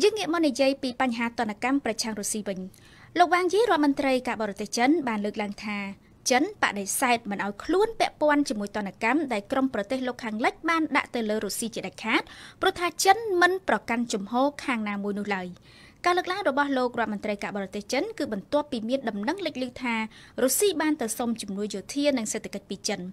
យើងងាកមកនិយាយពីបញ្ហាតនកម្មប្រឆាំងរុស្ស៊ីវិញលោកវ៉ាងយីរដ្ឋមន្ត្រីការបរទេសចិនបានលើកឡើងថាចិនបដិសេធមិនឲ្យខ្លួនពាក់ព័ន្ធជាមួយតនកម្មដែលក្រុមប្រទេសលោកខាងលិចបានដាក់ទៅលើរុស្ស៊ីជាដាច់ខាតព្រោះថាចិន មិនប្រកាន់ជំហរខាងណាមួយនោះឡើយការលើកឡើងរបស់លោករដ្ឋមន្ត្រីការបរទេសចិនគឺបន្ទាប់ពីមានដំណឹងលេចលឺថារុស្ស៊ីបានទៅសុំជំនួយយោធានិងសេដ្ឋកិច្ចពីចិន។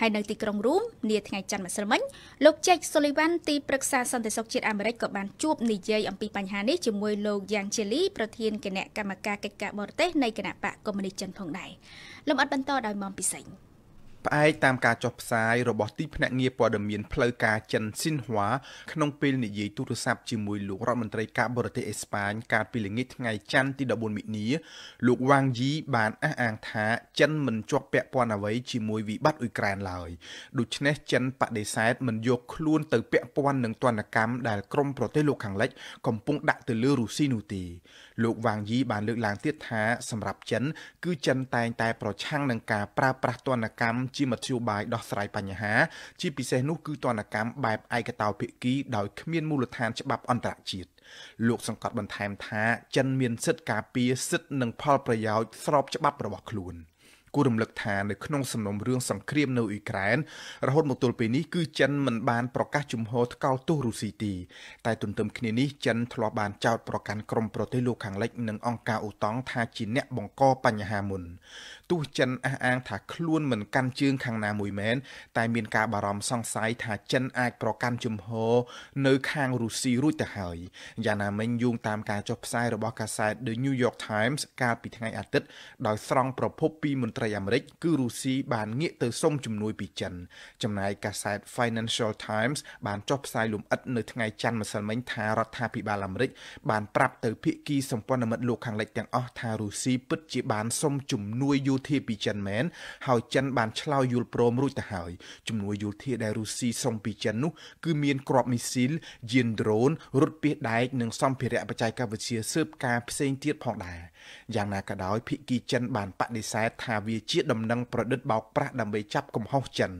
ហើយនៅទីក្រុងរូមនាថ្ងៃច័ន្ទម្សិលមិញលោកជេកសូលីវ៉ាន់ទីប្រឹក្សាសន្តិសុខជាតិអាមេរិកក៏បានជួបនិយាយ អំពីបញ្ហានេះជាមួយលោកយ៉ាងជាលីប្រធានគណៈកម្មការកិច្ចការបរទេសនៃគណៈបកកុម្មុយនីសចិនផងដែរលំអិតបន្តដោយមុំពិសេងផ្អែកតាមការចុះផ្សាយរបស់ទីភ្នាក់ងារព័ត៌មានផ្លូវការចិនស៊ីនហួរក្នុងពេលនិយាយទូរស័ព្ទជាមួយលោករដ្ឋមន្ត្រីការបរទេសអេស្ប៉ាញកាលពីល្ងាចថ្ងៃច័ន្ទទី14មិនិនាលោកវ៉ាងយីបានអះអាងថាចិនមិនជាប់ពាក់ព័ន្ធអ្វីជាមួយវិបត្តិអ៊ុយក្រែនឡើយដូច្នេះចិនបដិសេធមិនយកខ្លួនទៅពាក់ព័ន្ធនឹងទណ្ឌកម្មដែលក្រមប្រទេសលោកខាងលិចកំពុងដាក់ទៅលើរុស្ស៊ីនោះទេលោកវ៉ាងយីបានលើកឡើងទៀតថាសម្រាប់ចិន គឺចិនតែងតែប្រឆាំងនឹងការប្រើប្រាស់ទណ្ឌកម្មជាមធ្យោបាយដោះស្រាយបញ្ហា ជាពិសេសនោះគឺទណ្ឌកម្មបែបឯកតោភាគីដោយគ្មានមូលដ្ឋានច្បាប់អន្តរជាតិលោកសង្កត់បន្ថែមថាចិនមានសិទ្ធិការពារសិទ្ធិនិងផលប្រយោជន៍ស្របច្បាប់របស់ខ្លួន។គួររំលឹកថានៅក្នុងសំណុំរឿងសង្គ្រាមនៅអ៊ុយក្រែនរហូតមកទល់ពេលនេះគឺចិនមិនបានប្រកាសជំហរថ្កោលទោសរុស្ស៊ីទេតែទន្ទឹមគ្នានេះចិនធ្លាប់បានចោទប្រកាន់ក្រុមប្រទេសលោកខាងលិចនិងអង្គការអូតង់ថាជាអ្នកបង្កបញ្ហាមុនទោះចិនអះអាង ថាខ្លួនមិនកាន់ជើងខាងណាមួយមែនតែមានការបារម្ភសង្ស័យថាចិន អាចប្រកាន់ជំហរនៅខាងរុស្ស៊ីរួចទៅហើយយ៉ាងណាមិញយោងតាមការចុះផ្សាយរបស់កាសែត The New York Times កាលពីថ្ងៃអាទិត្យដោយស្រង់ប្រភពពីមន្ត្រីអាមេរិក គឺរុស្ស៊ីបានងាក ទៅសុំជំនួយពីចិន ចំណែកកាសែត Financial Times បានចុះផ្សាយលម្អិតនៅថ្ងៃច័ន្ទម្សិលមិញថារដ្ឋាភិបាលអាមេរិក បានប្រាប់ទៅភាគីសម្ព័ន្ធមិត្តលោកខាងលិចទាំងអស់ថារុស្ស៊ីពិតជាបានសុំជំនួយយោយោធាពីចិនមែនហើយចិនបានឆ្លើយយល់ព្រមរួចទៅហើយជំនួយយោធាដែលរុស្ស៊ីសុំពីចិននោះគឺមានគ្រាប់មីស៊ីលយានដ្រូនរថពាសដែកនិងសម្ភារៈបច្ចេកវិទ្យាស៊ើបការផ្សេងទៀតផងដែរយ៉ាងណាក៏ដោយភៀកគីចិនបានបដិសេធថាវាជាដំណឹងប្រឌិតបោកប្រាស់ដើម្បីចាប់កំហុសចិន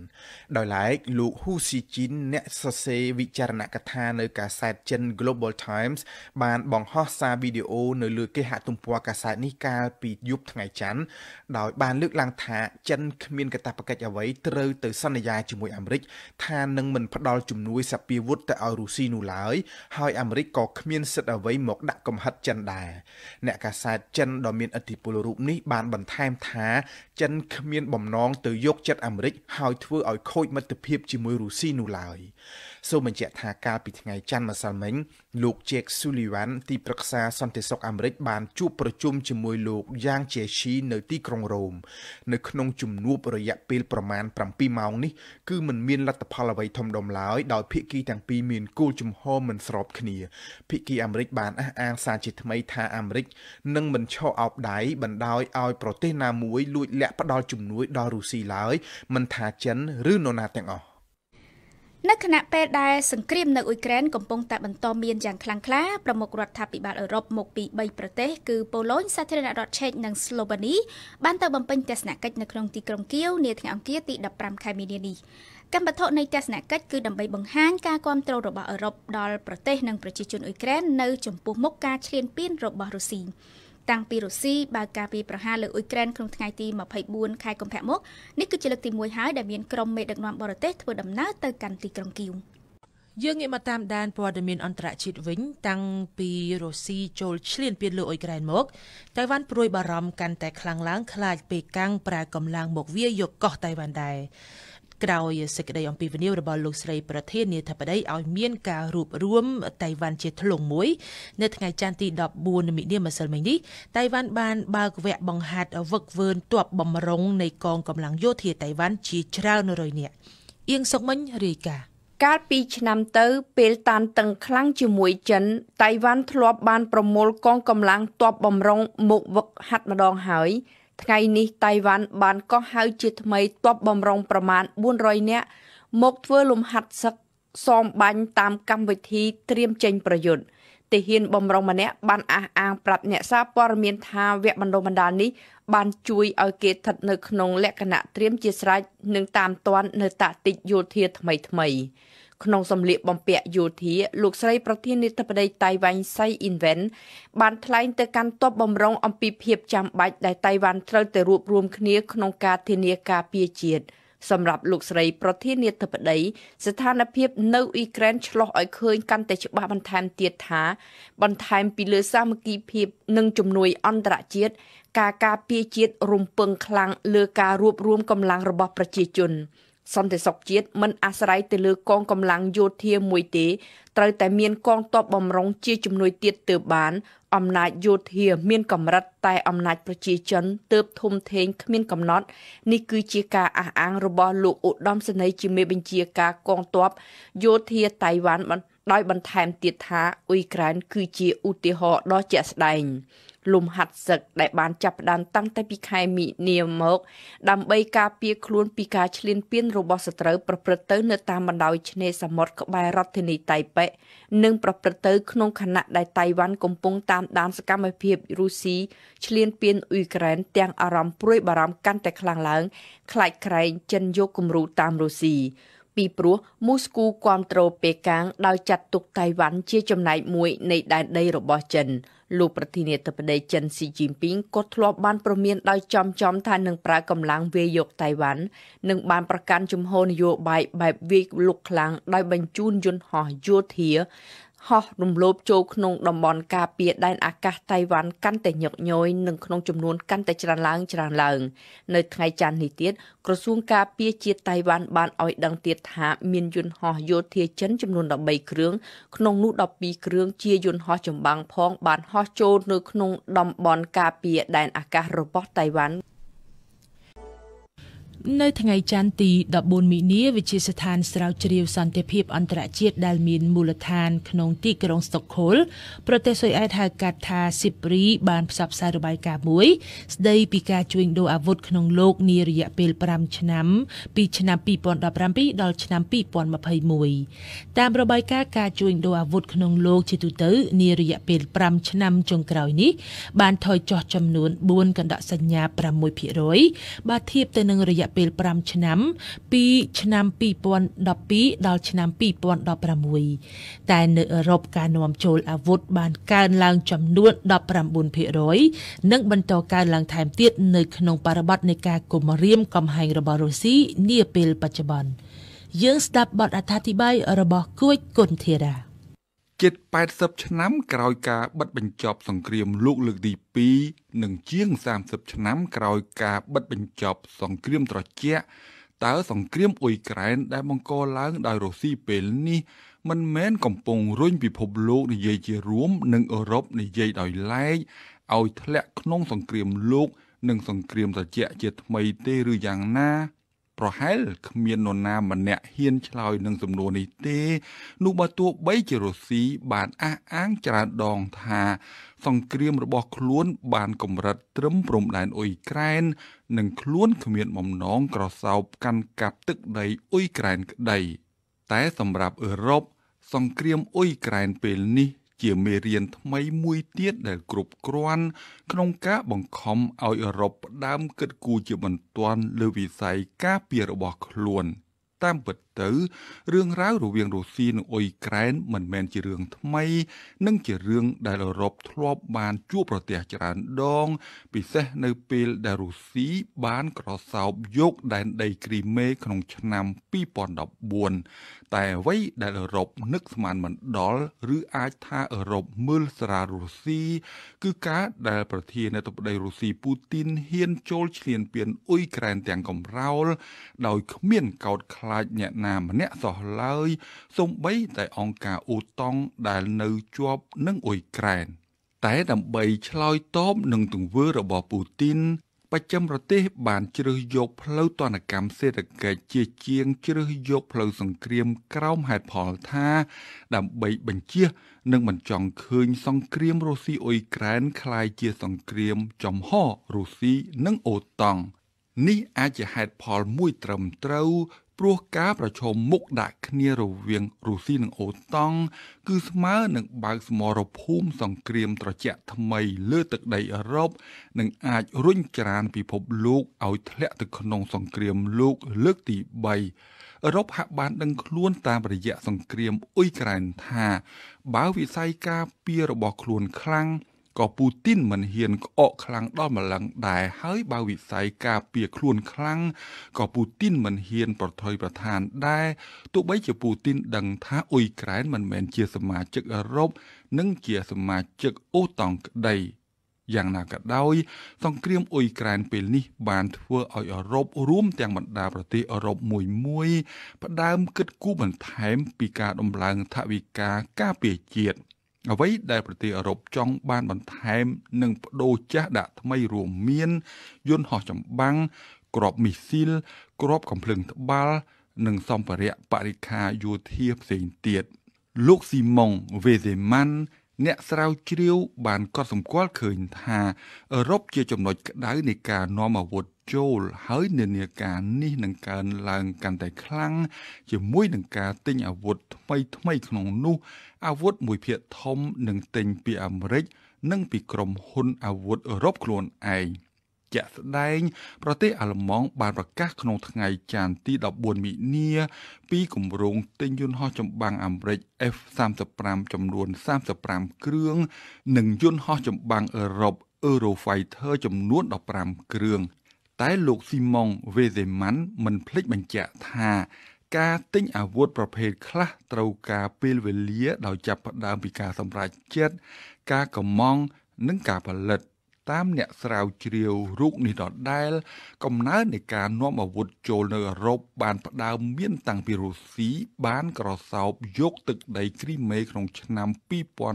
ដោយឡែកលោកហ៊ូស៊ីជីនអ្នកសរសេរវិចារណកថានៅកាសែតចិន Global Times បានបង្ហោះសារវីដេអូនៅលើគេហទំព័រកាសែតនេះកាលពីយប់ថ្ងៃច័ន្ទដោយបានលើកឡើងថាចិនគ្មានកាតព្វកិច្ចអ្វីត្រូវទៅសន្យាជាមួយអាមេរិក ថានឹងមិនផ្ដល់ជំនួយសពាវុធទៅឲ្យរុស្ស៊ីនោះឡើយហើយអាមេរិកក៏គ្មានសិទ្ធិអ្វីមកដាក់កំហិតចិនដែរអ្នកកាសែតចិនដ៏មានឥទ្ធិពលរូបនេះបានបន្ថែមថា ចិនគ្មានបំណងទៅយកចិត្តអាមេរិកហើយធ្វើឲ្យខូចមិត្តភាពជាមួយរុស្ស៊ីនោះឡើយ។សូមបញ្ជាក់ថាកាលពីថ្ងៃច័ន្ទម្សិលមិញលោក Jake Sullivan ទីប្រឹក្សាសន្តិសុខអាមេរិកបានជួបប្រជុំជាមួយលោក Yang Jiechi នៅទីក្រុងរ៉ូមនៅក្នុង ជំនួបរយៈពេលប្រមាណ7ម៉ោងនេះគឺមិនមានលទ្ធផលអ្វីធំដុំឡើយដោយភាគីទាំងពីរមានគោលជំហរមិនស្របគ្នាភាគីអាមេរិកបានអះអាងសារជាថ្មីថាអាមេរិកនឹងមិនឈរអោបដៃបណ្ដោយឲ្យប្រទេសណាមួយលួចលាក់ផ្ដល់ជំនួយដល់រុស្ស៊ីឡើយមិនថាចិនឬនរណាទាំងអស់នៅខណៈពេលដែលសង្គ្រាមនៅអ៊ុយក្រែនកំពុងតែបន្តមានយ៉ាងខ្លាំងក្លាប្រមុខរដ្ឋាភិបាលអឺរ៉ុបមកពី3ប្រទេសគឺប៉ូឡូញសាធារណរដ្ឋឆេកនិងស្លូវ៉ានីបានទៅបំពេញទស្សនកិច្ចនៅក្នុងទីក្រុងគៀវនាថ្ងៃអង្គារទី15ខែមីនានេះកម្មវត្ថុនៃទស្សនកិច្ចគឺដើម្បីបង្ហាញការគាំទ្ររបស់អឺរ៉ុបដល់ប្រទេសនិងប្រជាជនអ៊ុយក្រែននៅចំពោះមុខការឈ្លានពានរបស់រុស្ស៊ីតាំងពីរុស្ស៊ីបើកការពីប្រហារលើអ៊ុយក្រែនក្នុងថ្ងៃទី24ខែកុម្ភៈមកនេះគឺជាលើកទី1ហើយដែលមានក្រុមមេដឹកនាំបរទេសធ្វើដំណើរទៅកាន់ទីក្រុងគីវយើងងាកមកតាមដានព័ត៌មានអន្តរជាតិវិញតាំងពីរុស្ស៊ីចូលឈ្លានពានលើអ៊ុយក្រែនមកតៃវ៉ាន់ព្រួយបារម្ភកាន់តែខ្លាំងឡើង ខ្លាចពេកាំងប្រើកម្លាំងមកវាយកកោះតៃវ៉ាន់ដែរក្រោយសេចក្តីអំពាវនាវរបស់លោកស្រីប្រធាននាយដ្ឋបតីឲ្យមានការរួបរួមតៃវ៉ាន់ជាធ្លុងមួយនៅថ្ងៃច័ន្ទទី14មីនាម្សិលមិញនេះតៃវ៉ាន់បានបើកវគ្គបង្ហាត់វឹកវើទ័ពបំរុងនៃកងកម្លាំងយោធាតៃវ៉ាន់ជាច្រើនរយនាក់អៀងសុកមិញរាយការណ៍កាលពីឆ្នាំទៅ ពេលតានតឹងខ្លាំងជាមួយចិនតៃវ៉ាន់ធ្លាប់បានប្រមូលកងកម្លាំងទ័ពបំរុងមកវឹកហាត់ម្ដងហើយថ្ងៃនេះតៃវ៉ាន់បានកោះហៅជាថ្មីទ័ពបំរុងប្រមាណ400នាក់មកធ្វើលំហាត់សឹកសំបាញ់តាមកម្មវិធីត្រៀមចេញប្រយុទ្ធទាហានបំរុងម្នាក់បានអះអាងប្រាប់អ្នកសារព័ត៌មាន ថាវគ្គបណ្ដុះបណ្ដាលនេះ បានជួយឲ្យគេស្ថិតនៅក្នុងលក្ខណៈត្រៀមជាស្រេចនិងតាមទាន់នៅតាក់ទិកយោធាថ្មីថ្មី។ក្នុងសម្លៀកបំពាក់យោធាលោកស្រីប្រធាននាយកបដីតៃវ៉ាញ់សៃអ៊ីនវែនបានថ្លែងទៅកាន់ទ័ពបំរុងអំពីភាពចាំបាច់ដែលតៃវ៉ាន់ត្រូវតែរួបរวมគ្នាក្នុងការធានាការពារជាតិសម្រាប់លោកស្រីប្រធានាធិបតីស្ថានភាពនៅអ៊ុយក្រែនឆ្លោះឲ្យឃើញកាន់តែច្បាស់បន្ថែមទៀតថា បន្ថែមពីលើសាមគ្គីភាពនិងជំនួយអន្តរជាតិការការពារជាតិរំពឹងខ្លាំងលើការរួបរวมកម្លាំងរបស់ប្រជាជន។សន្តិសុខជាតិមិនអាស្រ័យទៅលើកងកម្លាំងយោធាមួយទេ ត្រូវតែមានកងទ័ពបំរុង ជាជំនួយទៀតទើបបាន អំណាចយោធាមានកម្រិត តែអំណាច ប្រជាជនទើបធំធេងគ្មានកំណត់នេះគឺជាការអះអាងរបស់លោកឧត្តមសេនីយ៍ជាមេបញ្ជាការកងទ័ពយោធាតៃវ៉ាន់ដោយបន្ថែមទៀតថាអ៊ុយក្រែន គឺជាឧទាហរណ៍ដ៏ជាក់ស្ដែង។លំហាត់សឹកដែលបានចាប់ផ្ដើមតាំងតែពីខែមីនាមកដើម្បីការពារខ្លួនពីការឈ្លានពានរបស់សត្រូវប្រព្រឹត្តទៅ នៅតាមបណ្ដោយឆ្នេរសមុទ្រក្បែររដ្ឋធានីតៃប៉េនិង ប្រព្រឹត្តទៅក្នុងខណៈដែលតៃវ៉ាន់កំពុងតាមដានសកម្មភាពរុស្ស៊ីឈ្លានពានអ៊ុយក្រែនទាំងអារម្មណ៍ព្រួយបារម្ភកាន់តែខ្លាំងឡើង ខ្លាចក្រែង ចិនយកគំរូតាមរុស្ស៊ីពីព្រោះមូស្គូគ្រប់គ្រងប៉េកាំងដោយចាត់ទុកតៃវ៉ាន់ជាចំណែកមួយ នៃដែនដីរបស់ចិនលោកប្រធានាធិបតីចិនស៊ីជីនពីងក៏ធ្លាប់បានប្រមានដោយចំចំថានឹងប្រើកម្លាំងវាយយកតៃវ៉ាន់និងបានប្រកាន់ជំហរនយោបាយបែបវាយលុកខ្លាំងដោយបញ្ជូនយន្តហោះយោធាហោះរំលោភចូលក្នុងតំបន់ការពារដែនអាកាសតៃវ៉ាន់កាន់តែញឹកញយនិងក្នុងចំនួនកាន់តែច្រើនឡើងច្រើនឡើងនៅថ្ងៃច័ន្ទនេះទៀតក្រសួងការពារជាតិតៃវ៉ាន់បានឲ្យដឹងទៀតថាមានយន្តហោះយោធាចិនចំនួន13គ្រឿងក្នុងនោះ12គ្រឿងជាយន្តហោះចម្បាំងផងបានហោះចូលនៅក្នុងតំបន់ការពារដែនអាកាសរបស់តៃវ៉ាន់នៅថ្ងៃច័ន្ទទី14មីនា វិជាស្ថានស្រាវជ្រាវសន្តិភាព អន្តរជាតិដែលមាន មូលដ្ឋានក្នុងទីក្រុងស្តុកហូលប្រទេសស៊ុយអែតហៅកាត់ថា SIPRI បានផ្សព្វផ្សាយរបាយការណ៍មួយ ស្ដីពីការជួញដូរអាវុធក្នុងលោកនារយៈពេល5ឆ្នាំពីឆ្នាំ2017ដល់ឆ្នាំ2021តាមរបាយការណ៍ការជួញដូរអាវុធក្នុងលោកជាទូទៅនារយៈពេល5ឆ្នាំចុងក្រោយនេះ បាន ថយចុះចំនួន4កណ្ដកសញ្ញា6%បើធៀបទៅនឹងរយៈពេល5ឆ្នាំ ពីឆ្នាំ2012ដល់ឆ្នាំ2016តែនៅអឺរ៉ុបការនាំចូលអាវុធបានកើនឡើងចំនួន19%និងបន្តកើនឡើងថែមទៀតនៅក្នុងបរិបទនៃការគំរាមកំហែងរបស់រុស្ស៊ីនាពេលបច្ចុប្បន្នយើងស្ដាប់បទអត្ថាធិប្បាយរបស់គួយគុនធារាជិត80ឆ្នាំ ក្រោយការបិទបញ្ចប់សង្គ្រាមលោកលើកទី2និងជាង30ឆ្នាំក្រោយការបិទបញ្ចប់សង្គ្រាមត្រជាក់តើសង្គ្រាមអ៊ុយក្រែន ដែល បង្កឡើងដោយរុស្ស៊ីពេលនេះមិនមែនកំពុងរុញពិភពលោក និយាយជារួម និងអឺរ៉ុបនិយាយដោយឡែកឲ្យធ្លាក់ក្នុងសង្គ្រាមលោក និងសង្គ្រាមត្រជាក់ជាថ្មីទេឬយ៉ាងណាប្រហែលគ្មាននរណាម្នាក់ហ៊ានឆ្លើយនឹងសំណួរនេះទេ នោះបើទោះបីជារុស្ស៊ីបានអះអាងច្រើនដងថា សង្គ្រាមរបស់ខ្លួនបានកម្រិតត្រឹមព្រំដែនអ៊ុយក្រែន និងខ្លួនគ្មានបំណងក្រសោបកាន់កាប់ទឹកដីអ៊ុយក្រែនក្តីតែសម្រាប់អឺរ៉ុបសង្គ្រាមអ៊ុយក្រែនពេលនេះជាមេរៀនថ្មីមួយទៀតដែលគ្រប់គ្រាន់ ក្នុងការបង្ខំឲ្យអឺរ៉ុបផ្ដើមគិតគូរជាបន្ទាន់លើវិស័យការពាររបស់ខ្លួន តាមពិតទៅរឿងរ៉ាវរវាងរុស្ស៊ីនិងអ៊ុយក្រែនមិនមែនជារឿងថ្មីនិងជារឿងដែលអឺរ៉ុបធ្លាប់បានជួបប្រទះច្រើនដង ពិសេសនៅពេលដែលរុស្ស៊ីបានក្រសោបយកដែនដីគ្រីមេ ក្នុងឆ្នាំ2014តែអ្វីដែលអឺរ៉ុបនឹកស្មានមិនដល់ឬអាចថាអឺរ៉ុបមើលស្រាលរុស្ស៊ីគឺការដែលប្រធានាធិបតីរុស្ស៊ីពូទីនហ៊ានចូលឈ្លានពានអ៊ុយក្រែនទាំងកំរោលដោយគ្មានកោតខ្លាចអ្នកណាម្នាក់សោះឡើយសូម្បីតែអង្គការអ៊ូតង់ដែលនៅជាប់នឹងអ៊ុយក្រែនតែដើម្បីឆ្លើយតបនឹងទង្វើរបស់ពូទីនបច្ចឹមប្រទេសបានជ្រើសយកផ្លូវទណ្ឌកម្មសេដ្ឋកិច្ចជាជាងជ្រើសយកផ្លូវសង្គ្រាមក្រោមហេតុផលថា ដើម្បីបញ្ជានិងមិនចង់ឃើញសង្គ្រាមរុស្ស៊ីអ៊ុយក្រែនคล้ายជាសង្គ្រាមចំហរុស្ស៊ីនិងអូតង់នេះអាចជាហេតុផលមួយត្រឹមត្រូវព្រោះការប្រឈមមុខដាក់គ្នារវាងរុស្ស៊ីនិងអូតង់គឺស្មើនឹងបើកសមរភូមិសង្គ្រាមត្រជាក់ថ្មីលើទឹកដីអឺរ៉ុបនិងអាចរុញច្រានពិភពលោកឲ្យធ្លាក់ទៅក្នុងសង្គ្រាមលោកលើកទី3អឺរ៉ុបហាក់បានដឹងខ្លួនតាមរយៈសង្គ្រាមអ៊ុយក្រែនថា បើវិស័យការពាររបស់ខ្លួនខ្លាំងក៏ពូទីនមិនហ៊ានក្អកខ្លាំងដល់ម្លឹងដែរហើយបើវិស័យការពារខ្លួនខ្លាំងក៏ពូទីនមិនហ៊ាន ប្រថុយប្រឋានដែរទោះបីជាពូទីន ដឹងថាអ៊ុយក្រែនមិនមែនជាសមាជិកអឺរ៉ុបនិងជាសមាជិកអូតង់ក្តីយ៉ាងណាក៏ដោយ សង្គ្រាមអ៊ុយក្រែនពេលនេះបានធ្វើឲ្យអឺរ៉ុបរួមទាំងបណ្ដាប្រទេសអឺរ៉ុបមួយមួយ ផ្ដើមគិតគូរបន្ថែមពីការដំឡើងថវិកាការពារជាតិ។អ្វីដែលប្រទេសអឺរ៉ុបចង់បានបន្ថែម និងបដូរចាស់ដាក់ថ្មីរួមមានយន្តហោះចម្បាំងក្របមីស៊ីលក្របកំភ្លើងត្បាល់និងសម្ភារៈបរិខាយោធាផ្សេងទៀតលោកស៊ីម៉ុងវេសេម៉ាន់អ្នកស្រាវជ្រាវបានកត់សម្គាល់ឃើញថាអឺរ៉ុបជាចំណុចក្តៅនៃការនាំអាវុធចូលហើយនានាការនេះនឹងកើនឡើងកាន់តែខ្លាំងជាមួយនឹងការទិញអាវុធថ្មីថ្មីក្នុងនោះ អាវុធមួយភាគធំនឹងទិញពីអាមេរិកនិង ពីក្រុមហ៊ុនអាវុធអឺរ៉ុបខ្លួនឯងជាក់ស្ដែង ប្រទេសអាល្លឺម៉ង់បានប្រកាសក្នុងថ្ងៃច័ន្ទទី14មិនិនាពីគម្រោងទិញយន្តហោះចម្បាំងអាមេរិក F35 ចំនួន35គ្រឿងនិងយន្តហោះចម្បាំងអឺរ៉ុប Eurofighter ចំនួន15គ្រឿងតែលោកស៊ីម៉ុងវេសេម៉ាន់មិនភ្លេចបញ្ជាក់ថា ការទិញអាវុធប្រភេទខ្លះត្រូវការពេលវេលា ដោយចាប់ផ្ដើមពីការសម្រេចចិត្តការកម្មង់និងការផលិតតាមអ្នកស្រាវជ្រាវរូបនេះដដែល កំណើននៃការនាំអាវុធចូលនៅអឺរ៉ុបបានផ្ដើមមានតាំងពីរុស្ស៊ីបានក្រសោបយកទឹកដីគ្រីមេក្នុងឆ្នាំ2014ម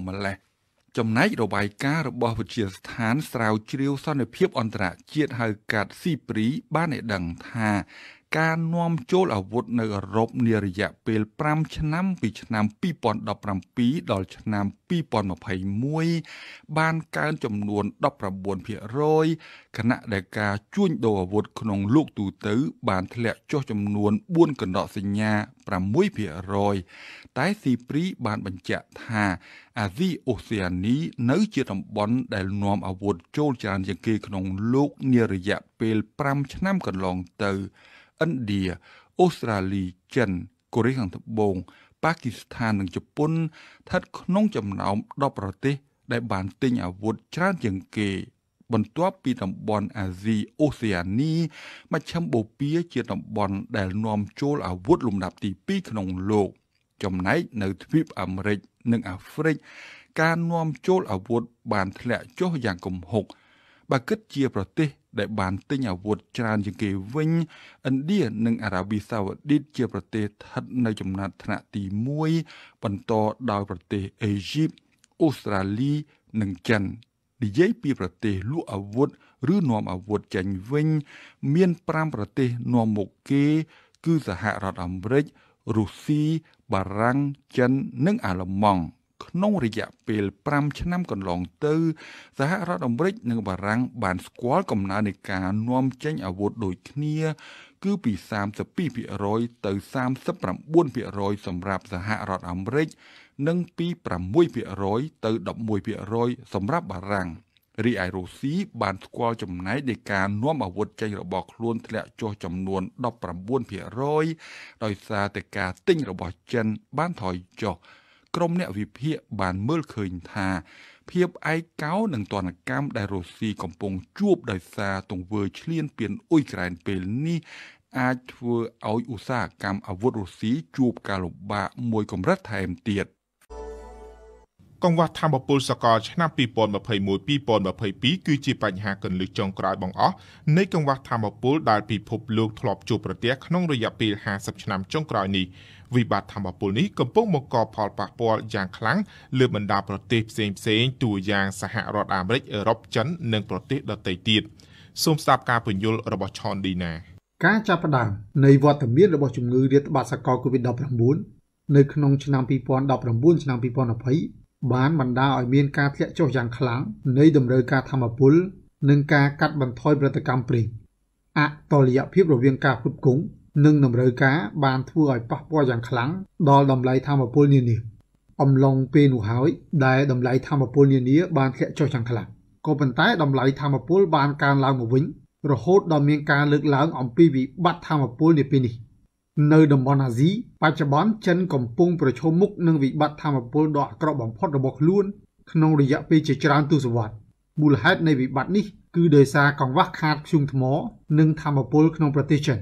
កម្លេះ។ចំណែករបាយការណ៍របស់វិទ្យាស្ថានស្រាវជ្រាវសន្តិភាពអន្តរជាតិហៅកាត់ CPRI បានឲ្យដឹងថាការនាំចូលអាវុធនៅអឺរ៉ុបនារយៈពេល5ឆ្នាំពីឆ្នាំ2017ដល់ឆ្នាំ2021បានកើនចំនួន19%ខណៈដែលការជួញដូរអាវុធក្នុងលោកទូទៅបានធ្លាក់ចុះចំនួន4កណ្ដកសញ្ញា6%តែស៊ីព្រីបានបញ្ជាក់ថាអាស៊ីអូសេអានី នៅជាតំបន់ដែលនាំអាវុធចូលច្រើនជាងគេក្នុងលោកនារយៈពេល5ឆ្នាំកន្លងទៅ។ឥណ្ឌាអូស្ត្រាលីចិនកូរ៉េខាងត្បូងប៉ាគីស្ថាននិងជប៉ុនស្ថិតក្នុងចំណោម10ប្រទេស ដែលបានទិញអាវុធច្រើនជាងគេ បន្ទាប់ពីតំបន់អាស៊ីអូសេអានីមជ្ឈមបូព៌ាជាតំបន់ដែលនាំចូលអាវុធលំដាប់ទី2ក្នុងលោកចំណែកនៅទ្វីបអាមេរិកនិងអាហ្វ្រិកការនាំចូលអាវុធបានធ្លាក់ចុះយ៉ាងគំហុកបើគិតជាប្រទេសដែលបានទិញអាវុធច្រើនជាងគេវិញឥណ្ឌានិងអារ៉ាប៊ីសាអូឌីតជាប្រទេសស្ថិតនៅចំណាត់ថ្នាក់ទី1បន្តដោយប្រទេសអេស៊ីបអូស្ត្រាលីនិងចិននិយាយពីប្រទេសលក់អាវុធឬនាំអាវុធចេញវិញ មាន5ប្រទេសនាំមុខគេ គឺសហរដ្ឋអាមេរិករុស្ស៊ីបារាំងចិននិងអាល្លឺម៉ង់ក្នុងរយៈពេល5ឆ្នាំកន្លងទៅសហរដ្ឋអាមេរិកនិងបារាំងបានស្គាល់កំណើននៃការ នាំចេញអាវុធដូចគ្នា គឺពី32%ទៅ39%សម្រាប់សហរដ្ឋអាមេរិកនិងពី6%ទៅ11%សម្រាប់បារាំងរីឯរុស្ស៊ីបានស្គាល់ចំណែកនៃការនាំអាវុធចេញរបស់ខ្លួនធ្លាក់ចុះចំនួន19%ដោយសារតែការទិញរបស់ចិន បានថយចុះក្រុមអ្នកវិភាគបានមើលឃើញថា ភាពឯកោនិងទនកម្មដែលរុស្ស៊ីកំពុងជួបដោយសារទង្វើឈ្លានពានអ៊ុយក្រែនពេលនេះអាចធ្វើឲ្យឧស្សាហកម្មអាវុធរុស្ស៊ីជួបការលំបាកមួយកម្រិតថែមទៀត។កង្វះធមពលសកលឆ្នាំ2021-2022គឺជាបញ្ហាគន្លឹះចុងក្រោយបង្អស់នៃកង្វះធមពលដែលពិភពលោកធ្លាប់ជួបប្រទះក្នុង រយៈពេល50ឆ្នាំចុងក្រោយនេះវិបត្តិធមពលនេះកំពុងបង្កផលប៉ះពាល់យ៉ាងខ្លាំងលើ បណ្ដាប្រទេសផ្សេងៗទូយ៉ាង សហរដ្ឋអាមេរិកអឺរ៉ុបចិននិងប្រទេសដទៃទៀតសូមស្ដាប់ការពន្យល់របស់ឆនឌីណា ការចាប់ផ្ដើមនៃវត្តមានរបស់ជំងឺរាតត្បាតសកល COVID-19 នៅ ក្នុងឆ្នាំ2019ឆ្នាំ2020បានបណ្ដាលឲ្យមានការធ្លាក់ចុះយ៉ាងខ្លាំងនៃតម្រូវការធម្មពលនិងការកាត់បន្ថយផលិតកម្មប្រេងអតលយភាពរវាងការផ្គត់ផ្គង់និងតម្រូវការបានធ្វើឲ្យប៉ះពាល់យ៉ាងខ្លាំងដល់តម្លៃធម្មពលនានាអំឡុងពេលនោះហើយដែលតម្លៃធម្មពលនានាបានធ្លាក់ចុះយ៉ាងខ្លាំងក៏ប៉ុន្តែតម្លៃធម្មពលបានកើនឡើងមកវិញរហូតដល់មានការលើកឡើង អំពីវិបត្តិធម្មពលនាពេលនេះនៅតំបន់អាស៊ីបច្ចុប្បន្នចិនកំពុងប្រឈមមុខនឹងវិបត្តិធម្មពលដ៏អាក្រក់បំផុតរបស់ខ្លួនក្នុងរយៈពេលជាច្រើនទសវត្សរ៍មូលហេតុនៃវិបត្តិនេះគឺដោយសារកង្វះខាតធ្យូងថ្ម និងធម្មពលក្នុងប្រទេសចិន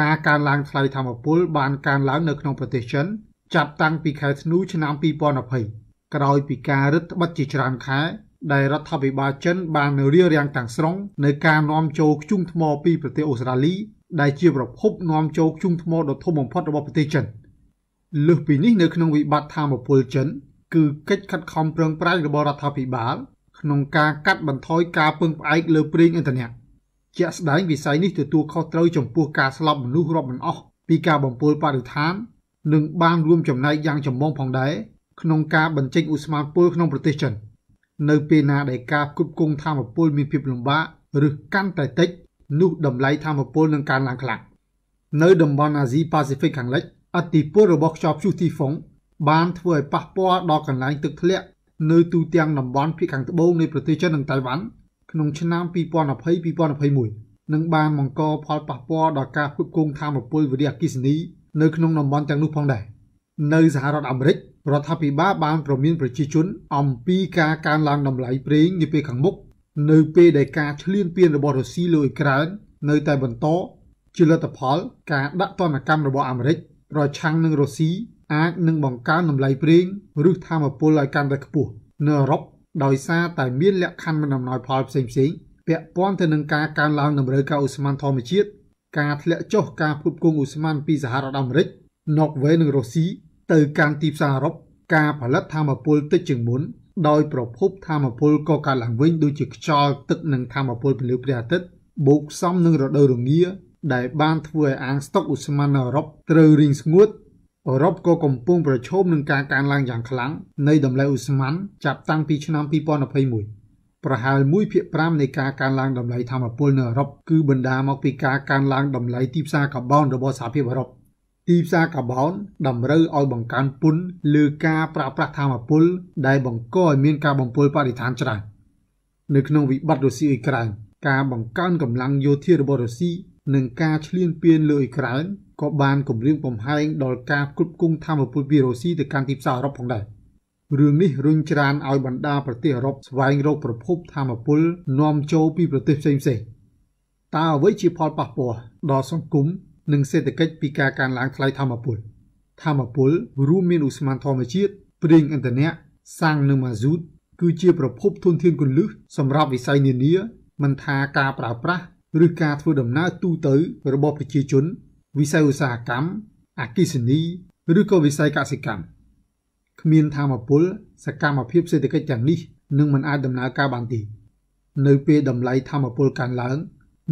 ការកើនឡើងថ្លៃធម្មពលបានកើនឡើងនៅក្នុងប្រទេសចិនចាប់តាំងពីខែធ្នូ ឆ្នាំ2020ក្រោយពីការរឹតបន្តឹងជាច្រើនខែដែលរដ្ឋាភិបាលចិន បានរៀបរៀងទាំងស្រុងនៅការនាំចូលធ្យូងថ្មពីប្រទេសអូស្ត្រាលីដែលជាប្រភពនាំចូលខ្ជុំថ្មដ៏ធំបំផុតរបស់ប្រទេសចិនលើសពីនេះនៅ ក្នុងវិបត្តិធម្មពលចិនគឺកិច្ចខិតខំប្រឹងប្រែងរបស់រដ្ឋាភិបាល ក្នុងការកាត់បន្ថយការពឹងផ្អែកលើប្រេងឥន្ធនៈជាក់ស្ដែងវិស័យនេះទទួលខុសត្រូវចំពោះការស្លាប់មនុស្សរាប់មិនអស់ពីការបំពុលបរិស្ថាន និងបានរួមចំណែកយ៉ាងចម្បងផងដែរក្នុងការបញ្ចេញឧស្ម័នពុលក្នុងប្រទេសចិននៅពេលណាដែលការគ្រប់គ្រងធម្មពលមានភាពលំបាកឬកាន់តែតិចនោះតម្លៃធម្មពលនឹងកើនឡើងខ្លាំងនៅតំបន់អាស៊ីប៉ាស៊ីហ្វិកខាងលិចអតិពលរបស់ខ្យល់ព្យុះទីហ្វុងបានធ្វើឲ្យប៉ះពាល់ដល់កន្លែងទឹកធ្លាក់នៅទូទាំងតំបន់ភាគខាងត្បូងនៃប្រទេសចិននិងតៃវ៉ាន់ក្នុងឆ្នាំ2020-2021នឹងបានបង្កផលប៉ះពាល់ដល់ការគ្រប់គ្រងធម្មពលវិរិយអគ្គិសនីនៅក្នុងតំបន់ទាំងនោះផងដែរនៅសហរដ្ឋអាមេរិករដ្ឋាភិបាលបានប្រមានប្រជាជន អំពីការកើនឡើងតម្លៃប្រេងនាពេលខាងមុខនៅពេលដែលការឈ្លានពានរបស់រុស្ស៊ីលើអ៊ុយក្រែននៅតែបន្តជាលទ្ធផលការដាក់ទណ្ឌកម្មរបស់អាមេរិកប្រឆាំងនឹងរុស្ស៊ីអាចនឹងបង្កើនតម្លៃប្រេងឬធម្មពលឲ្យកាន់តែខ្ពស់នៅអឺរ៉ុបដោយសារតែមានលក្ខខណ្ឌមិនអំណោយផលផ្សេងផ្សេងពាក់ព័ន្ធទៅនឹងការកើនឡើងតម្រូវការឧស្ម័នធម្មជាតិការធ្លាក់ចុះការផ្គត់ផ្គង់ឧស្ម័នពីសហរដ្ឋអាមេរិកណ័រវេនិងរុស្ស៊ីទៅកាន់ទីផ្សារអឺរ៉ុបការផលិតធម្មពលតិចជាងមុនដោយប្រភពធម្មពលកកើតឡើងវិញ ដូចជាខ្យល់ទឹកនិងធម្មពលពន្លឺព្រះអាទិត្យបូកផ្សំនឹងរដូវរងា ដែលបានធ្វើឲ្យអាងស្តុកឧស្ម័នអឺរ៉ុបត្រូវរីងស្ងួតអឺរ៉ុបក៏កំពុងប្រឈមនឹងការកើនឡើងយ៉ាងខ្លាំងនៃតម្លៃឧស្ម័នចាប់តាំងពីឆ្នាំ2021ប្រហែល1ភាគ5នៃការកើនឡើងតម្លៃធម្មពលនៅអឺរ៉ុបគឺបណ្ដាមកពីការកើនឡើងតម្លៃទីផ្សារកាបូនរបស់សហភាពអឺរ៉ុបទីផ្សារកាបោនតម្រូវឲ្យបង្កើនពន្ធលើការប្រើប្រាស់ធម្មពលដែលបង្កឲ្យមានការបំពុលបរិស្ថានច្រើននៅក្នុងវិបត្តិរុស្ស៊ីអ៊ុយក្រែនការបង្កើនកម្លាំងយោធារបស់រុស្ស៊ីនិងការឈ្លានពានលើអ៊ុយក្រែនក៏បានគម្រាមកំហែងដល់ការគ្រប់គ្រងធម្មពលពីរុស្ស៊ីទៅកាន់ទីផ្សារអឺរ៉ុបផងដែររឿងនេះរុញច្រានឲ្យបណ្ដាប្រទេសអឺរ៉ុបស្វែងរកប្រភពធម្មពលនាំចូលពីប្រទេសផ្សេងៗតើអ្វីជាផលប៉ះពាល់ដល់សង្គមនិងសេដ្ឋកិច្ចពីការកើនឡើងថ្លៃធម្មពលធម្មពលរួមមានឧស្ម័នធម្មជាតិប្រេងឥន្ធនៈសាំងនិងម៉ាស៊ូតគឺជាប្រភព ធនធានគន្លឹះសម្រាប់វិស័យនានា មិនថាការប្រើប្រាស់ឬការធ្វើដំណើរទូទៅរបស់ប្រជាជន វិស័យឧស្សាហកម្មអគិសនីឬក៏វិស័យកសិកម្មគ្មានធម្មពលសកម្មភាព សេដ្ឋកិច្ចទាំងនេះនឹងមិនអាចដំណើរការបានទេនៅពេលតម្លៃធម្មពលកើនឡើង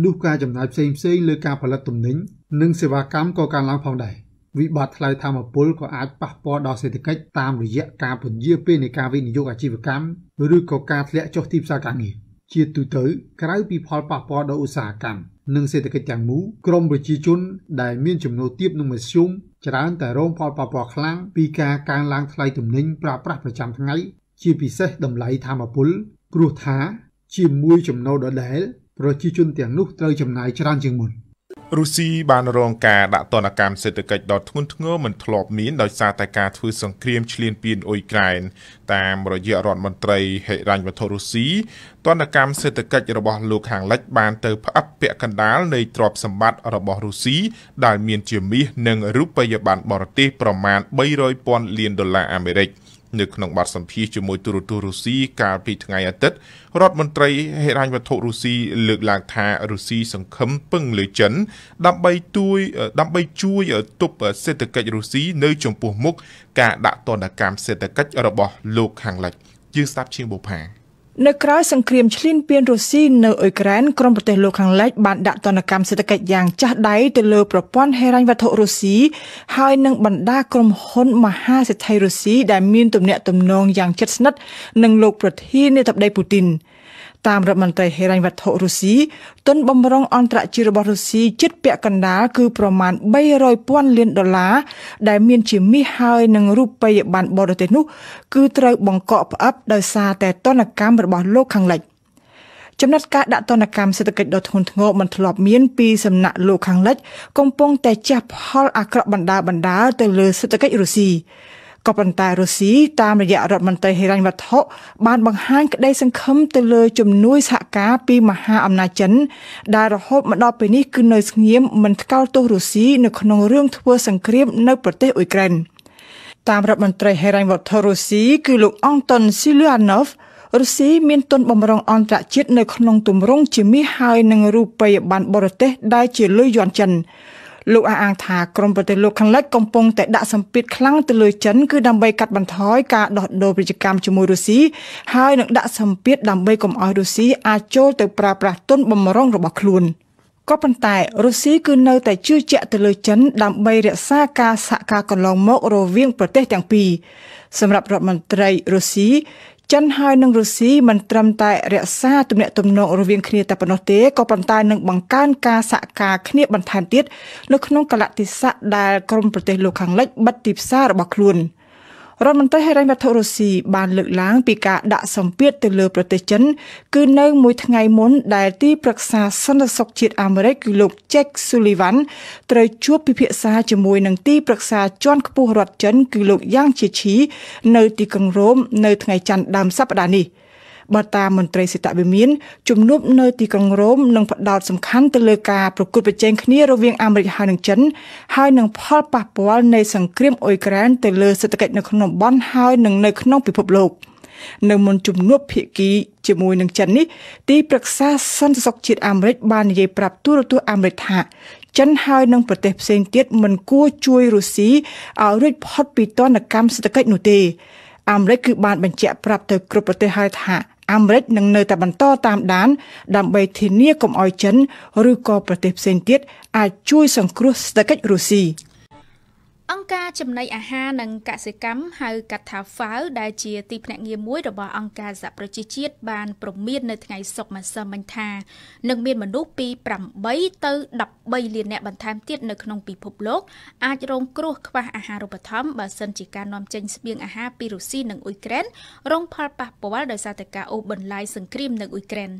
នោះការចំណាយផ្សេងផ្សេងលើការផលិតទំនិញនិងសេវាកម្មក៏កើនឡើងផងដែរវិបត្តិថ្លៃធម្មពលក៏អាចប៉ះពាល់ដល់សេដ្ឋកិច្ចតាមរយៈការពន្យាពេលនៃការវិនិយោគអាជីវកម្មឬក៏ការធ្លាក់ចុះទីផ្សារការងារជាទូទៅ ក្រៅពីផលប៉ះពាល់ដល់ឧស្សាហកម្មនិងសេដ្ឋកិច្ចទាំងមូលក្រមប្រជាជន ដែលមានចំណូលទាបនិងមធ្យមច្រើនតែរងផលប៉ះពាល់ខ្លាំងពីការកើនឡើងថ្លៃទំនិញប្រើប្រាស់ប្រចាំថ្ងៃជាពិសេសតម្លៃធម្មពលព្រោះថា ជាមួយចំណូលដដែលប្រជាជនទាំងនោះត្រូវចំណាយច្រើនជាងមុន។រុស្ស៊ីបានរងការដាក់ទណ្ឌកម្មសេដ្ឋកិច្ចដ៏ធ្ងន់ធ្ងរមិនធ្លាប់មានដោយសារតែការធ្វើសង្គ្រាមឈ្លានពានអ៊ុយក្រែនតាមរយៈរដ្ឋមន្ត្រីហិរញ្ញវត្ថុរុស្ស៊ីទណ្ឌកម្មសេដ្ឋកិច្ចរបស់លោកខាងលិចបានទៅផ្អាប់ពាក់កណ្ដាលនៃទ្រព្យសម្បត្តិរបស់រុស្ស៊ីដែលមានជាមាសនិងរូបិយប័ណ្ណបរទេសប្រមាណ300,000លានដុល្លារអាមេរិក។នៅក្នុងបទសម្ភាសជាមួយទូរទស្សន៍រុស្ស៊ីកាលពីថ្ងៃអាទិត្យរដ្ឋមន្ត្រីហិរញ្ញវត្ថុរុស្ស៊ីលើកឡើងថារុស្ស៊ីសង្ឃឹមពឹងលើចិនដើម្បីជួយដើម្បីជួយទប់សេដ្ឋកិច្ចរុស្ស៊ីនៅចំពោះមុខការដាក់ទណ្ឌកម្មសេដ្ឋកិច្ចរបស់លោកខាងលិចយើងស្ដាប់ជាងបុផានៅក្រៅសង្គ្រាមឈ្លានពានរុស្ស៊ីនៅអ៊ុយក្រែនក្រុមប្រទេសលោកខាងលិចបានដាក់ទណ្ឌកម្មសេដ្ឋកិច្ចយ៉ាងចាស់ដៃទៅលើប្រព័ន្ធហិរញ្ញវត្ថុរុស្ស៊ីហើយនឹងបណ្ដាក្រុមហ៊ុនមហាសេដ្ឋីរុស្ស៊ីដែលមានទំនាក់ទំនងយ៉ាងជិតស្និទ្ធនឹងលោកប្រធានាធិបតីពូទីន។តាមរដ្ឋមន្ត្រីហិរញ្ញវត្ថុរុស្ស៊ីទុនបំរុងអន្តរជាតិរបស់រុស្ស៊ីជិតពាក់កណ្ដាលគឺប្រមាណ300,000លានដុល្លារដែលមានជាមាសហើយនឹងរូបិយប័ណ្ណបរទេសនោះគឺត្រូវបង្កក់ផ្អឹបដោយសារតែទណ្ឌកម្មរបស់លោកខាងលិច។ចំណាត់ការដាក់ទណ្ឌកម្មសេដ្ឋកិច្ចដ៏ធ្ងន់ធ្ងរមិនធ្លាប់មានពីសំណាក់លោកខាងលិច កំពុងតែជះផលអាក្រក់បណ្ដាបណ្ដាទៅលើសេដ្ឋកិច្ចរុស្ស៊ីក៏ប៉ុន្តែរុស្ស៊ីតាមរយៈរដ្ឋមន្ត្រីហិរញ្ញវត្ថុបានបង្ហាញក្តីសង្ឃឹមទៅលើ ជំនួយសហការពីមហាអំណាចចិនដែលរហូតមកដល់ពេលនេះគឺនៅស្ងៀមមិនថ្កោលទោសរុស្ស៊ីនៅក្នុងរឿងធ្វើសង្គ្រាមនៅប្រទេសអ៊ុយក្រែនតាមរដ្ឋមន្ត្រីហិរញ្ញវត្ថុរុស្ស៊ីគឺលោកអង់តុនស៊ីលូអាណូវរុស្ស៊ីមានទុនបំរុងអន្តរជាតិនៅក្នុងទម្រង់ជាមាសហើយនឹងរូបិយប័ណ្ណបរទេស ដែលជាលុយយន់ចិនលោកអះអាងថាក្រមប្រទេសលោកខាងលិចកំពុងតែដាក់សម្ពាធខ្លាំងទៅលើចិនគឺដើម្បីកាត់បន្ថយការដោះដូរពាណិជ្ជកម្មជាមួយរុស្ស៊ីហើយនឹងដាក់សម្ពាធដើម្បីកុំឲ្យរុស្ស៊ីអាចចូលទៅប្រើប្រាស់ទុនបំរុងរបស់ខ្លួន។ក៏ប៉ុន្តែរុស្ស៊ីគឺនៅតែជឿជាក់ទៅលើចិនដើម្បីរក្សាការសហការកន្លងមករវាងប្រទេសទាំងពីរសម្រាប់រដ្ឋមន្ត្រីរុស្ស៊ីចិនហើយនិងរុស្ស៊ីមិនត្រឹមតែរក្សាទំនាក់ទំនងរវាងគ្នាតែប៉ុណ្ណោះទេក៏ប៉ុន្តែនឹងបង្កើនការសហការគ្នាបន្ថែមទៀតនៅក្នុងកលតិស័កដែលក្រុមប្រទេសលោកខាងលិចបិទទីផ្សាររបស់ខ្លួន។រដ្ឋមន្ត្រីហិរញ្ញវត្ថុរុស្ស៊ីបានលើកឡើង ពីការដាក់សម្ពាធទៅលើប្រទេសចិនគឺនៅ មួយថ្ងៃមុនដែលទីប្រឹក្សាសន្តិសុខជាតិអាមេរិក គឺលោក Jake Sullivan ត្រូវជួបពិភាក្សាជាមួយនឹងទីប្រឹក្សាជាន់ខ្ពស់រដ្ឋចិន គឺលោកយ៉ាង ជាឈីនៅទីក្រុងរ៉ូមនៅថ្ងៃច័ន្ទដើមសប្តាហ៍នេះ។បើតាមមន្ត្រីសេតវិមាន ជំនួបនៅទីក្រុងរ៉ូមនឹងផ្ដោតសំខាន់ទៅលើការប្រកួតប្រជែងគ្នារវាងអាមេរិកហើយនិងចិនហើយនឹងផលប៉ះពាល់នៃសង្គ្រាមអ៊ុយក្រែនទៅលើសេដ្ឋកិច្ចនៅក្នុងតំបន់ហើយនិងនៅក្នុងពិភពលោក។នៅមុនជំនួបភាគីជាមួយនឹងចិននេះ ទីប្រឹក្សាសន្តិសុខជាតិអាមេរិកបាននិយាយប្រាប់ទូរទស្សន៍អាមេរិកថា ចិនហើយនឹងប្រទេសផ្សេងទៀតមិនគួរជួយរុស្ស៊ីឲ្យរួចផុតពីទណ្ឌកម្មសេដ្ឋកិច្ចនោះទេអាមេរិកគឺបានបញ្ជាក់ប្រាប់ទៅគ្រប់ប្រទេសហើយថាអាមេរិកនឹងនៅតែបន្តតាមដានដើម្បីធានាកុំឲ្យចិនឬក៏ប្រទេសផ្សេងទៀតអាចជួយសង្គ្រោះសេដ្ឋកិច្ចរុស្ស៊ីអង្គការចំណីអាហារនិងកសិកម្មហៅកាត់ថា FAO ដែលជាទីភ្នាក់ងារមួយរបស់អង្គការសហប្រជាជាតិបានប្រមាននៅថ្ងៃសុក្រម្សិលមិញថានឹងមានមនុស្សពី8ទៅ13លានអ្នកបន្ថែមទៀតនៅក្នុងពិភពលោកអាចរងគ្រោះខ្វះអាហារូបត្ថម្ភបើសិនជាការនាំចេញស្បៀងអាហារពីរុស្ស៊ីនិងអ៊ុយក្រែនរងផលប៉ះពាល់ដោយសារតែការអូសបន្លាយសង្គ្រាមនៅអ៊ុយក្រែន។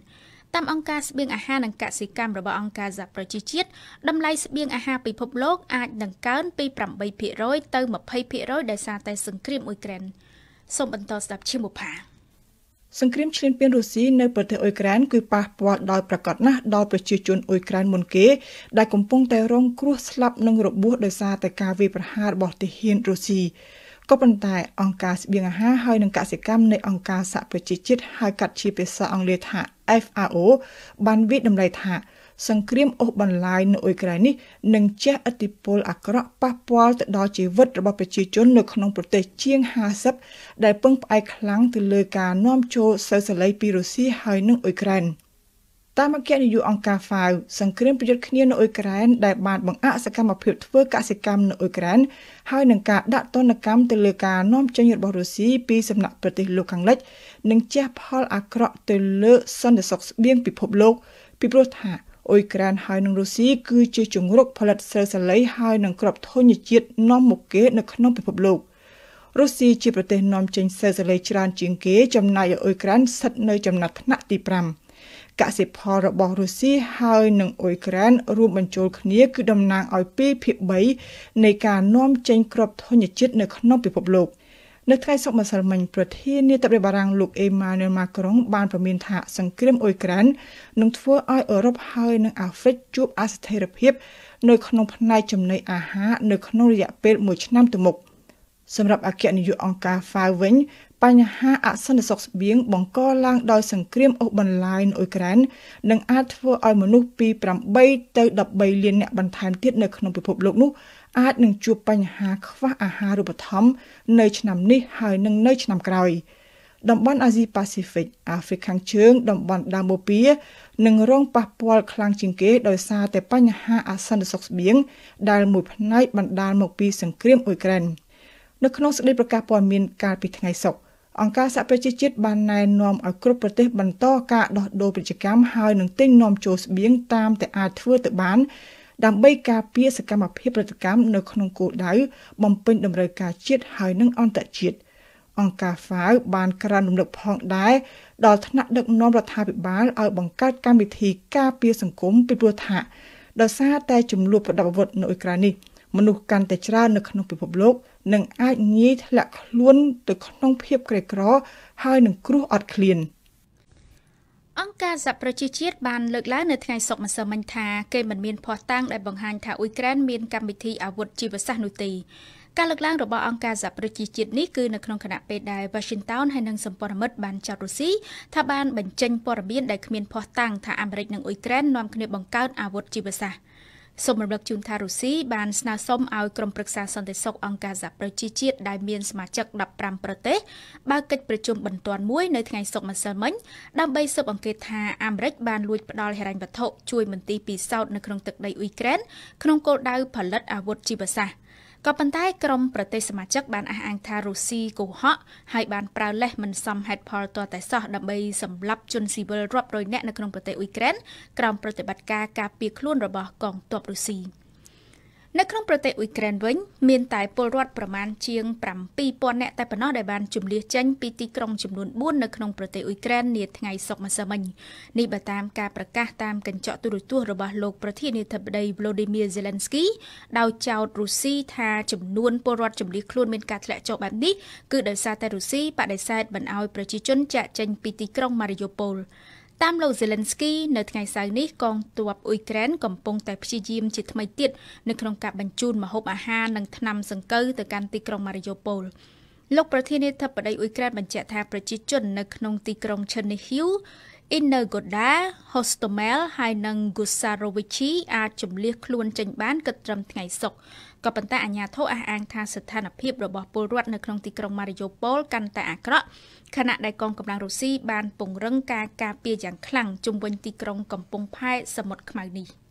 តាមអង្គការស្បៀងអាហារនិងកសិកម្មរបស់អង្គការសហប្រជាជាតិតម្លៃស្បៀងអាហារពិភពលោកអាចនឹងកើនពី8%ទៅ20%ដោយសារតែ សង្គ្រាមអ៊ុយក្រែនសូមបន្តស្ដាប់ឈីមបុផាសង្គ្រាមឈ្លានពានរុស្ស៊ីនៅប្រទេសអ៊ុយក្រែនគឺប៉ះពាល់ដោយប្រកបណាស់ដល់ប្រជាជនអ៊ុយក្រែនមុនគេដែលកំពុងតែរងគ្រោះស្លាប់និងរបួសដោយសារតែការវាយប្រហាររបស់ទាហានរុស្ស៊ីក៏ប៉ុន្តែអង្គការស្បៀងអាហារហើយនិងកសិកម្មនៃអង្គការសហប្រជាជាតិហៅកាត់ជាភាសាអង់គ្លេសថា FAO បានវិតម្លៃថាសង្គ្រាមអូសបន្លាយនៅអ៊ុយក្រែននេះនឹងជះឥទ្ធិពលអាក្រក់ប៉ះពាល់ទៅដល់ជីវិតរបស់ប្រជាជននៅក្នុងប្រទេសជាង50ដែលពឹងផ្អែកខ្លាំងទៅលើការនាំចូលសូវសាលីពីរុស្ស៊ីហើយនិងអ៊ុយក្រែន។តាមអគ្គនាយកអង្គការ FAO សង្គ្រាមប្រយុទ្ធគ្នានៅអ៊ុយក្រែនដែលបានបង្អាក់សកម្មភាពធ្វើកសិកម្មនៅអ៊ុយក្រែនហើយនឹងការដាក់ទណ្ឌកម្មទៅលើការនាំចេញរបស់រុស្ស៊ីពីសំណាក់ប្រទេសលោកខាងលិចនឹងជះផលអាក្រក់ទៅលើសន្តិសុខស្បៀងពិភពលោកពីព្រោះថាអ៊ុយក្រែនហើយនឹងរុស្ស៊ីគឺជាជំរុកផលិតស្រូវសាលីហើយនឹងក្របធញ្ញជាតិនាំមកគេនៅក្នុងពិភពលោករុស្ស៊ីជាប្រទេសនាំចេញស្រូវសាលីច្រើនជាងគេចំណែកអ៊ុយក្រែនស្ថិតនៅចំណាត់ថ្នាក់ទី5កសិផលរបស់រុស្ស៊ីហើយនិងអ៊ុយក្រែនរួមបញ្ចូលគ្នាគឺតំណាងឲ្យ2ភាគ3នៃការនាំចេញគ្រាប់ធញ្ញជាតិនៅក្នុងពិភពលោក។នៅថ្ងៃសុក្រម្សិលមិញប្រធាននាយដ្ឋានបារាំងលោកអេម៉ានូអែលម៉ាក្រុងបានប្រមានថាសង្គ្រាមអ៊ុយក្រែននឹងធ្វើឲ្យអឺរ៉ុបហើយនិងអាហ្វ្រិកជួបអស្ថិរភាព នៅ ក្នុងផ្នែកចំណីអាហារនៅក្នុងរយៈពេល1ឆ្នាំទៅមុខសម្រាប់អគ្គនាយកអង្គការ FAO វិញបញ្ហាអសន្តិសុខស្បៀងបង្កឡើងដោយសង្គ្រាមអូសបន្លាយនៅអ៊ុយក្រែននិងអាចធ្វើឲ្យមនុស្សពី8ទៅ13លានអ្នកបន្ថែមទៀតនៅក្នុងពិភពលោកនោះអាចនឹងជួបបញ្ហាខ្វះអាហារូបត្ថម្ភនៅឆ្នាំនេះហើយនឹងនៅឆ្នាំក្រោយតំបន់អាស៊ីប៉ាស៊ីហ្វិកអាហ្វ្រិកខាង ជើងតំបន់ដាម៉ូពៀនឹងរងប៉ះពាល់ខ្លាំងជាងគេដោយសារតែបញ្ហាអសន្តិសុខស្បៀងដែលមួយផ្នែកបណ្ដាលមកពី សង្គ្រាមអ៊ុយក្រែន។នៅក្នុងសេចក្តីប្រកាសព័ត៌មានកាលពីថ្ងៃសុក្រអង្គការសហប្រជាជាតិបានណែនាំឲ្យគ្រប់ប្រទេសបន្តការដោះដូរពាណិជ្ជកម្មហើយនឹងទិញនាំចូលស្បៀងតាមតែអាចធ្វើទៅបានដើម្បីការពារសកម្មភាពប្រតិកម្មនៅក្នុងគោលដៅបំពេញតម្រូវការជាតិហើយនិងអន្តរជាតិអង្គការ FAO បានក្រានរំលឹកផងដែរដល់ថ្នាក់ដឹកនាំរដ្ឋាភិបាលឲ្យបង្កើតកម្មវិធីការពារសង្គមពីព្រោះថាដោយសារតែចំនួនប្រដាប់អាវុធនៅអ៊ុយក្រែននេះមនុស្សកាន់តែច្រើននៅក្នុងពិភពលោកនឹងអាចងាយធ្លាក់ខ្លួន ទៅ ក្នុងភាពក្រីក្រហើយនឹងគ្រោះអត់ឃ្លាន។អង្គការសហប្រជាជាតិបានលើកឡើងនៅថ្ងៃសុក្រម្សិលមិញថាគេមិនមានភ័ស្តុតាង ដែលបង្ហាញថាអ៊ុយក្រែនមានកម្មវិធីអាវុធជីវសាស្ត្រនោះទេការលើកឡើងរបស់អង្គការសហប្រជាជាតិនេះគឺនៅក្នុងគណៈពេលដែល Washington ហើយនិងសម្ព័ន្ធមិត្តបានចោទរុស្ស៊ីថាបានបញ្ចេញព័ត៌មានដែលគ្មានភ័ស្តុតាង ថាអាមេរិកនិងអ៊ុយក្រែននាំគ្នាបង្កើតអាវុធជីវសាស្ត្រសូមរំលឹកជូនថារុស្ស៊ីបានស្នើសុំឲ្យក្រុមប្រឹក្សាសន្តិសុខអង្គការសហប្រជាជាតិដែលមានសមាជិក15ប្រទេសបើកកិច្ចប្រជុំបន្ទាន់មួយនៅថ្ងៃសុក្រម្សិលមិញដើម្បីស៊ើបអង្កេតថាអាមេរិកបានលួចផ្ដាល់ហិរញ្ញវត្ថុជួយមន្ទីរពិសោធន៍នៅក្នុងទឹកដីអ៊ុយក្រែនក្នុងគោលដៅផលិតអាវុធជីវសាស្ត្រក៏ប៉ុន្តែក្រមប្រទេសសមាជិកបានអះអាងថារុស្ស៊ីកុហកហើយបានប្រើលេសមិនសមហេតុផលទាល់តែសោះដើម្បី សម្លាប់ជនស៊ីវិលរាប់រយនាក់នៅក្នុងប្រទេសអ៊ុយក្រែនក្រោមប្រតិបត្តិការការពារខ្លួនរបស់កងទ័ពរុស្ស៊ី។នៅក្នុងប្រទេសអ៊ុយក្រែនវិញមានតែពលរដ្ឋប្រមាណជាង7000នាក់តែប៉ុណ្ណោះដែលបានជម្លៀសចេញពីទីក្រុងចំនួន4នៅក្នុងប្រទេសអ៊ុយក្រែននាថ្ងៃសុក្រម្សិលមិញនេះបើតាមការប្រកាសតាមកញ្ចក់ទូរទស្សន៍របស់លោកប្រធានាធិបតី Volodymyr Zelensky ដោយចោទរុស្ស៊ីថាចំនួនពលរដ្ឋជម្លៀសខ្លួនមានការធ្លាក់ចុះបែបនេះគឺដោយសារតែរុស្ស៊ីបដិសេធមិនអោយប្រជាជនចាក់ចេញពីទីក្រុង Mariupol តាមលោក Zelensky នៅថ្ងៃសៅរ៍នេះកងទ័ពអ៊ុយក្រែនកំពុងតែព្យាយាមជាថ្មីទៀតនៅក្នុងការបញ្ជូនម្ហូបអាហារនិងថ្នាំសង្កូវទៅកាន់ទីក្រុង Mariupol លោកប្រធានាធិបតីអ៊ុយក្រែនបញ្ជាក់ថាប្រជាជននៅក្នុងទីក្រុង Chernihiv Innergoda, Hostomel ហើយនិង Gusarovichi អាចជម្លៀសខ្លួនចេញបានគិតត្រឹមថ្ងៃសុក្រក៏ប៉ុន្តែអាញាធិបតេយ្យអះអាងថាស្ថានភាពរបស់ពលរដ្ឋនៅក្នុងទីក្រុងម៉ារីយ៉ូប៉ូលកាន់តែអាក្រក់ខណៈដែលកងកម្លាំងរុស្ស៊ីបានពង្រឹងការការពារយ៉ាងខ្លាំងជុំវិញទីក្រុងកំពង់ផែសមុទ្រខ្មៅនេះ។